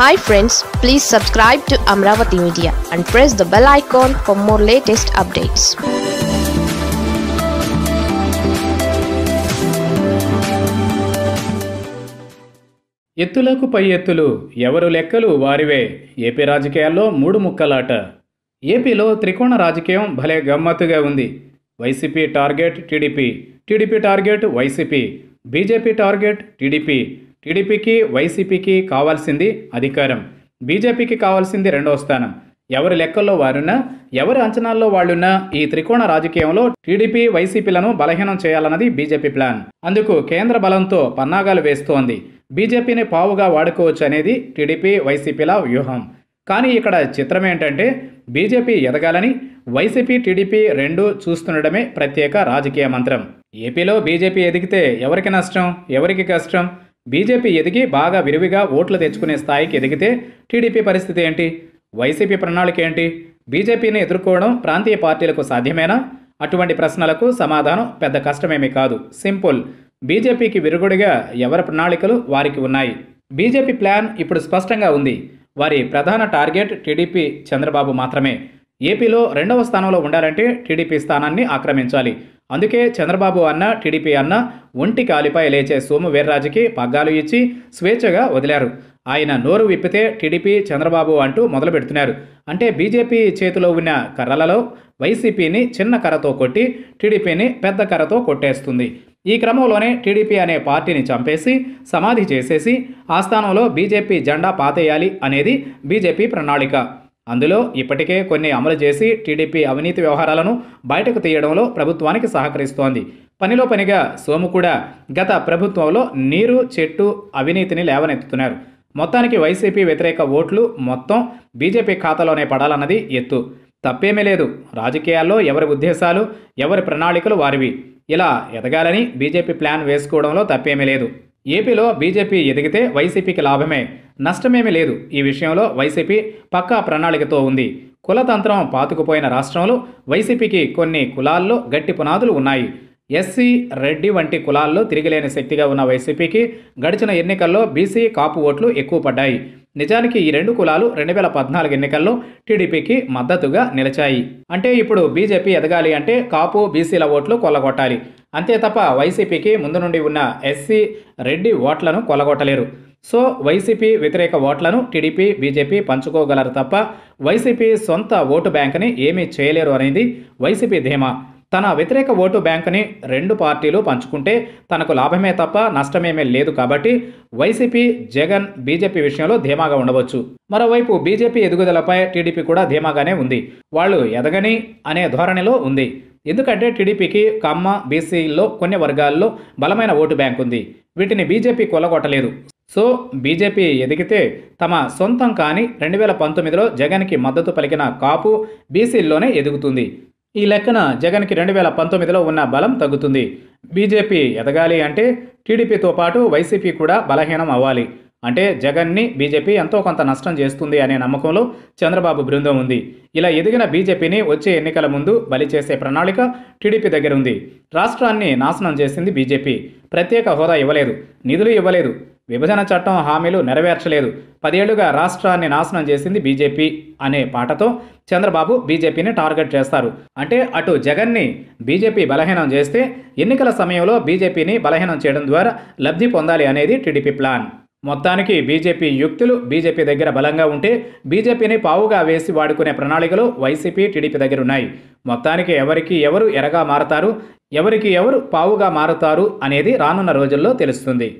hi friends please subscribe to Amaravati media and press the bell icon for more latest updates ఎత్తులకు పై ఎత్తులు ఎవరు లెక్కలు వారివే ఏపీ రాజకీయాల్లో మూడు ముక్కలాట ఏపీలో త్రికోణ రాజకీయం భలే గమ్మత్తుగా ఉంది YCP target TDP TDP target YCP BJP target TDP టీడీపీకి వైసీపీకి కావాల్సింది అధికారం బీజేపీకి కావాల్సింది రెండవ స్థానం ఎవరి లెక్కల్లో వారున్నా ఎవరి అంచనాల్లో వాళ్ళున్నా ఈ త్రికోణ రాజకీయంలో టీడీపీ వైసీపీలను బలహీనం చేయాలన్నది బీజేపీ ప్లాన్ అందుకు కేంద్ర బలంతో పన్నాగాలు వేస్తోంది బీజేపీని పావుగా వాడుకోవచ్చు అనేది టీడీపీ వైసీపీల వ్యూహం కానీ ఇక్కడ చిత్రం ఏంటంటే బీజేపీ ఎదగాలని వైసీపీ టీడీపీ రెండు చూస్తుండడమే ప్రత్యేక రాజకీయ మంత్రం ఏపీలో బీజేపీ ఎదిగితే ఎవరికి నష్టం ఎవరికి కష్టం బీజేపీ ఎదిగి బాగా విరివిగా ఓట్లు తెచ్చుకునే స్థాయికి ఎదిగితే టీడీపీ పరిస్థితి ఏంటి వైసీపీ ప్రణాళిక ఏంటి బీజేపీని ఎదుర్కోవడం ప్రాంతీయ పార్టీలకు సాధ్యమేనా అటువంటి ప్రశ్నలకు సమాధానం పెద్ద కష్టమేమీ కాదు సింపుల్ బీజేపీకి విరుగుడిగా ఎవరి ప్రణాళికలు వారికి ఉన్నాయి బీజేపీ ప్లాన్ ఇప్పుడు స్పష్టంగా ఉంది వారి ప్రధాన టార్గెట్ టీడీపీ చంద్రబాబు మాత్రమే ఏపీలో రెండవ స్థానంలో ఉండాలంటే టీడీపీ స్థానాన్ని ఆక్రమించాలి అందుకే చంద్రబాబు అన్న టీడీపీ అన్న ఒంటి కాలిపై లేచే సోము వీర్రాజుకి పగ్గాలు ఇచ్చి స్వేచ్ఛగా వదిలారు ఆయన నోరు విప్పితే టీడీపీ చంద్రబాబు అంటూ మొదలు పెడుతున్నారు అంటే బీజేపీ చేతిలో ఉన్న కర్రలలో వైసీపీని చిన్న కర్రతో కొట్టి టీడీపీని పెద్ద కర్రతో కొట్టేస్తుంది ఈ క్రమంలోనే టీడీపీ అనే పార్టీని చంపేసి సమాధి చేసేసి ఆ స్థానంలో బీజేపీ జెండా పాతేయాలి అనేది బీజేపీ ప్రణాళిక అందులో ఇప్పటికే కొన్ని అమలు చేసి టీడీపీ అవినీతి వ్యవహారాలను బయటకు తీయడంలో ప్రభుత్వానికి సహకరిస్తోంది పనిలో పనిగా సోము కూడా గత ప్రభుత్వంలో నీరు చెట్టు అవినీతిని లేవనెత్తుతున్నారు మొత్తానికి వైసీపీ వ్యతిరేక ఓట్లు మొత్తం బీజేపీ ఖాతాలోనే పడాలన్నది ఎత్తు తప్పేమీ లేదు రాజకీయాల్లో ఎవరి ఉద్దేశాలు ఎవరి ప్రణాళికలు వారివి ఇలా ఎదగాలని బీజేపీ ప్లాన్ వేసుకోవడంలో తప్పేమీ లేదు ఏపీలో బీజేపీ ఎదిగితే వైసీపీకి లాభమే నష్టమేమీ లేదు ఈ విషయంలో వైసీపీ పక్కా ప్రణాళికతో ఉంది కులతంత్రం పాతుకుపోయిన రాష్ట్రంలో వైసీపీకి కొన్ని కులాల్లో గట్టి పునాదులు ఉన్నాయి ఎస్సీ రెడ్డి వంటి కులాల్లో తిరిగిలేని శక్తిగా ఉన్న వైసీపీకి గడిచిన ఎన్నికల్లో బీసీ కాపు ఓట్లు ఎక్కువ పడ్డాయి నిజానికి ఈ రెండు కులాలు రెండు వేల పద్నాలుగు ఎన్నికల్లో టీడీపీకి మద్దతుగా నిలిచాయి అంటే ఇప్పుడు బీజేపీ ఎదగాలి అంటే కాపు బీసీల ఓట్లు కొల్లగొట్టాలి అంతే తప్ప వైసీపీకి ముందు నుండి ఉన్న ఎస్సీ రెడ్డి ఓట్లను కొలగొట్టలేరు సో వైసీపీ వ్యతిరేక ఓట్లను టీడీపీ బీజేపీ పంచుకోగలరు తప్ప వైసీపీ సొంత ఓటు బ్యాంకుని ఏమీ చేయలేరు అనేది వైసీపీ ధీమా తన వ్యతిరేక ఓటు బ్యాంకుని రెండు పార్టీలు పంచుకుంటే తనకు లాభమే తప్ప నష్టమేమీ లేదు కాబట్టి వైసీపీ జగన్ బీజేపీ విషయంలో ధీమాగా ఉండవచ్చు మరోవైపు బీజేపీ ఎదుగుదలపై టీడీపీ కూడా ధీమాగానే ఉంది వాళ్ళు ఎదగని అనే ధోరణిలో ఉంది ఎందుకంటే టీడీపీకి కమ్మ బీసీల్లో కొన్ని వర్గాల్లో బలమైన ఓటు బ్యాంక్ ఉంది వీటిని బీజేపీ కొలగొట్టలేదు సో బీజేపీ ఎదిగితే తమ సొంతం కాని రెండు వేల పంతొమ్మిదిలో జగన్కి మద్దతు పలికిన కాపు బీసీల్లోనే ఎదుగుతుంది ఈ లెక్కన జగన్కి రెండు వేల పంతొమ్మిదిలో ఉన్న బలం తగ్గుతుంది బీజేపీ ఎదగాలి అంటే టీడీపీతో పాటు వైసీపీ కూడా బలహీనం అవ్వాలి అంటే జగన్ని బీజేపీ ఎంతో కొంత నష్టం చేస్తుంది అనే నమ్మకంలో చంద్రబాబు బృందం ఉంది ఇలా ఎదిగిన బీజేపీని వచ్చే ఎన్నికల ముందు బలి చేసే ప్రణాళిక టీడీపీ దగ్గర ఉంది రాష్ట్రాన్ని నాశనం చేసింది బీజేపీ ప్రత్యేక హోదా ఇవ్వలేదు నిధులు ఇవ్వలేదు విభజన చట్టం హామీలు నెరవేర్చలేదు పదేళ్లుగా రాష్ట్రాన్ని నాశనం చేసింది బీజేపీ అనే పాటతో చంద్రబాబు బీజేపీని టార్గెట్ చేస్తారు అంటే అటు జగన్ని బీజేపీ బలహీనం చేస్తే ఎన్నికల సమయంలో బీజేపీని బలహీనం చేయడం ద్వారా లబ్ధి పొందాలి అనేది టీడీపీ ప్లాన్ మొత్తానికి బీజేపీ యుక్తులు బీజేపీ దగ్గర బలంగా ఉంటే బీజేపీని పావుగా వేసి వాడుకునే ప్రణాళికలు వైసీపీ టీడీపీ దగ్గర ఉన్నాయి మొత్తానికి ఎవరికి ఎవరు ఎరగా మారతారు ఎవరికి ఎవరు పావుగా మారతారు అనేది రానున్న రోజుల్లో తెలుస్తుంది